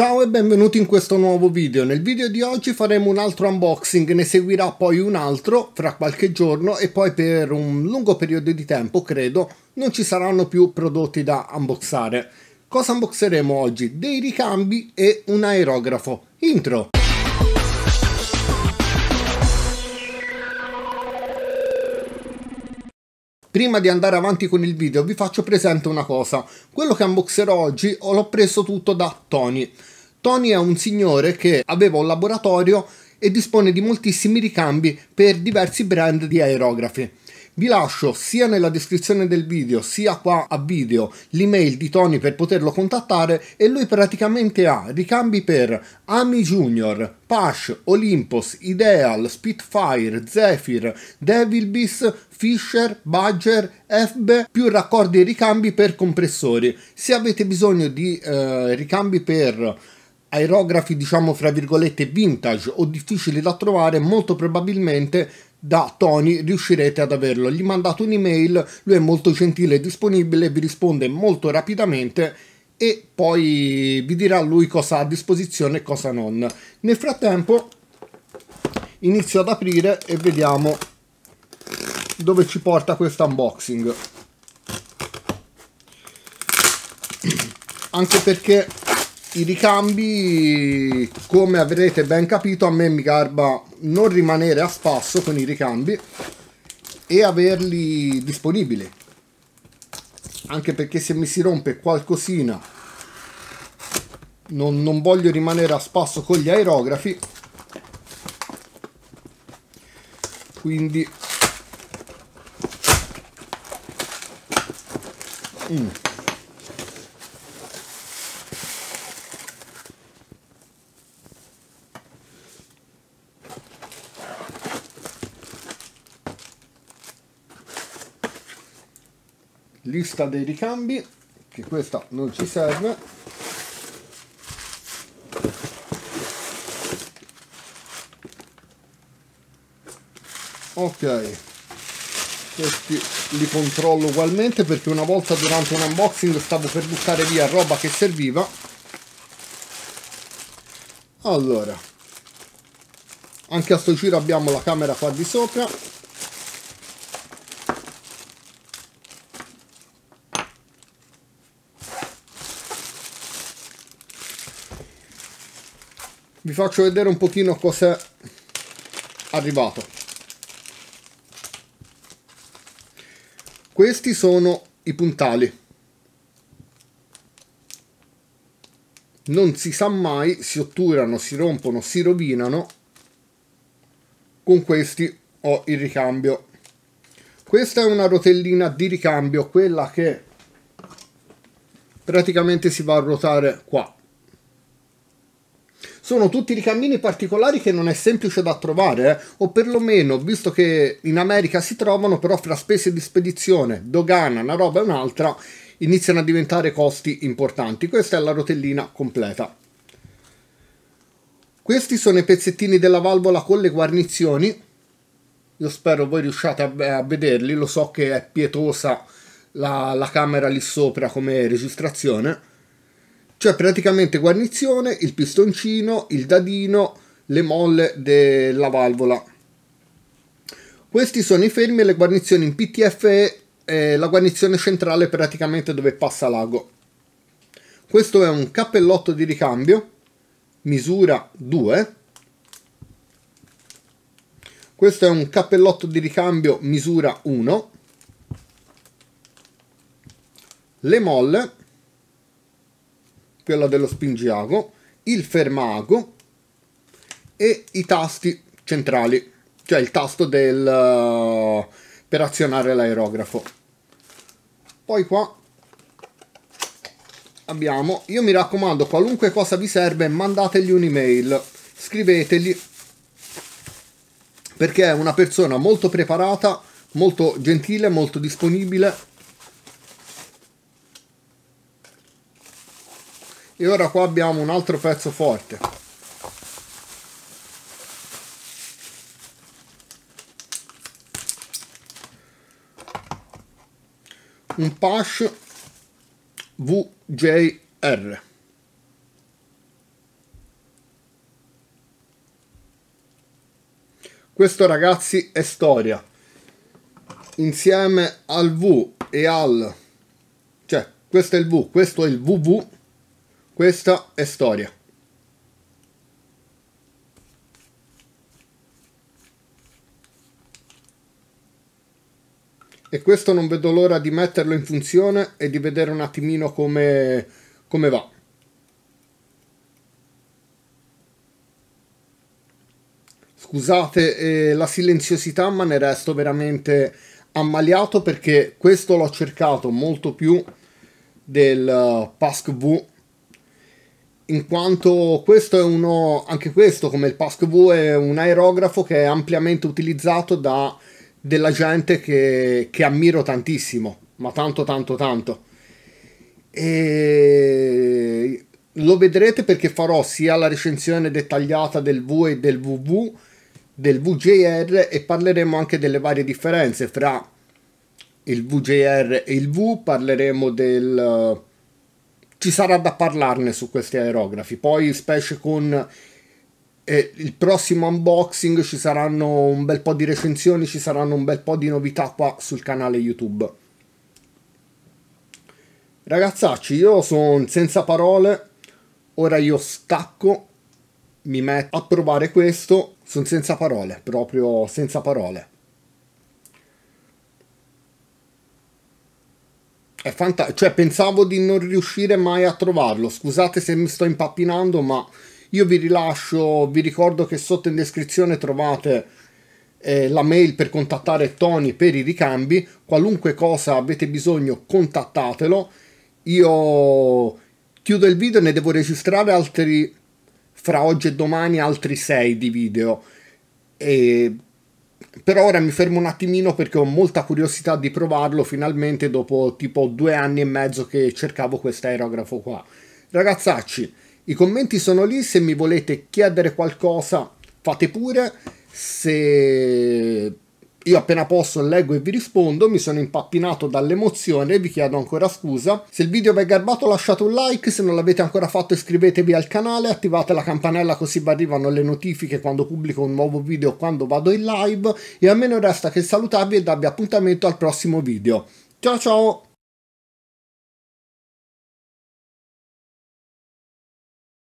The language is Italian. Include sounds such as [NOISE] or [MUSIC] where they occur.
Ciao e benvenuti in questo nuovo video. Nel video di oggi faremo un altro unboxing, ne seguirà poi un altro fra qualche giorno e poi per un lungo periodo di tempo, credo, non ci saranno più prodotti da unboxare. Cosa unboxeremo oggi? Dei ricambi e un aerografo. Intro! Prima di andare avanti con il video vi faccio presente una cosa, quello che unboxerò oggi l'ho preso tutto da Tony. Tony è un signore che aveva un laboratorio e dispone di moltissimi ricambi per diversi brand di aerografi. Vi lascio sia nella descrizione del video sia qua a video l'email di Tony per poterlo contattare e lui praticamente ha ricambi per Ami Junior, Pash, Olympus, Ideal, Spitfire, Zephyr, Devilbis, Fisher, Badger, FB più raccordi e ricambi per compressori. Se avete bisogno di eh, ricambi per aerografi diciamo fra virgolette vintage o difficili da trovare molto probabilmente da Tony riuscirete ad averlo. Gli mandate un'email, lui è molto gentile e disponibile, vi risponde molto rapidamente e poi vi dirà lui cosa ha a disposizione e cosa non. Nel frattempo inizio ad aprire e vediamo dove ci porta questo unboxing. [CLEARS THROAT] Anche perché i ricambi come avrete ben capito a me mi garba non rimanere a spasso con i ricambi e averli disponibili anche perché se mi si rompe qualcosina non, non voglio rimanere a spasso con gli aerografi quindi mm. lista dei ricambi che questa non ci serve ok questi li controllo ugualmente perché una volta durante un unboxing stavo per buttare via roba che serviva allora anche a sto giro abbiamo la camera qua di sopra vi faccio vedere un pochino cos'è arrivato questi sono i puntali non si sa mai si otturano si rompono si rovinano con questi ho il ricambio questa è una rotellina di ricambio quella che praticamente si va a ruotare qua sono tutti ricambini particolari che non è semplice da trovare, eh? o perlomeno, visto che in America si trovano, però fra spese di spedizione, dogana, una roba e un'altra, iniziano a diventare costi importanti. Questa è la rotellina completa. Questi sono i pezzettini della valvola con le guarnizioni. Io spero voi riusciate a, a vederli, lo so che è pietosa la, la camera lì sopra come registrazione. Cioè praticamente guarnizione, il pistoncino, il dadino, le molle della valvola. Questi sono i fermi e le guarnizioni in PTFE, eh, la guarnizione centrale praticamente dove passa l'ago. Questo è un cappellotto di ricambio, misura 2. Questo è un cappellotto di ricambio misura 1. Le molle quella dello spingiago, il fermago e i tasti centrali, cioè il tasto del, eh, per azionare l'aerografo. Poi qua abbiamo, io mi raccomando, qualunque cosa vi serve mandategli un'email, scrivetegli, perché è una persona molto preparata, molto gentile, molto disponibile e ora qua abbiamo un altro pezzo forte un Pash VJR questo ragazzi è storia insieme al V e al cioè questo è il V questo è il VV questa è storia. E questo non vedo l'ora di metterlo in funzione e di vedere un attimino come, come va. Scusate eh, la silenziosità ma ne resto veramente ammaliato perché questo l'ho cercato molto più del eh, Pasc V in quanto questo è uno, anche questo come il PASC-V è un aerografo che è ampiamente utilizzato da della gente che, che ammiro tantissimo, ma tanto tanto tanto. E lo vedrete perché farò sia la recensione dettagliata del V e del VV, del VJR e parleremo anche delle varie differenze fra il VJR e il V, parleremo del ci sarà da parlarne su questi aerografi, poi specie con eh, il prossimo unboxing ci saranno un bel po' di recensioni, ci saranno un bel po' di novità qua sul canale YouTube. Ragazzacci, io sono senza parole, ora io stacco, mi metto a provare questo, sono senza parole, proprio senza parole. è fantastico. Cioè, pensavo di non riuscire mai a trovarlo. Scusate se mi sto impappinando, ma io vi rilascio. Vi ricordo che sotto in descrizione trovate eh, la mail per contattare Tony per i ricambi. Qualunque cosa avete bisogno, contattatelo. Io chiudo il video, ne devo registrare altri fra oggi e domani altri 6 di video. E per ora mi fermo un attimino perché ho molta curiosità di provarlo finalmente dopo tipo due anni e mezzo che cercavo questo aerografo qua. Ragazzacci, i commenti sono lì, se mi volete chiedere qualcosa fate pure, se io appena posso leggo e vi rispondo, mi sono impappinato dall'emozione e vi chiedo ancora scusa. Se il video vi è garbato lasciate un like, se non l'avete ancora fatto iscrivetevi al canale, attivate la campanella così vi arrivano le notifiche quando pubblico un nuovo video o quando vado in live e a me non resta che salutarvi e darvi appuntamento al prossimo video. Ciao ciao!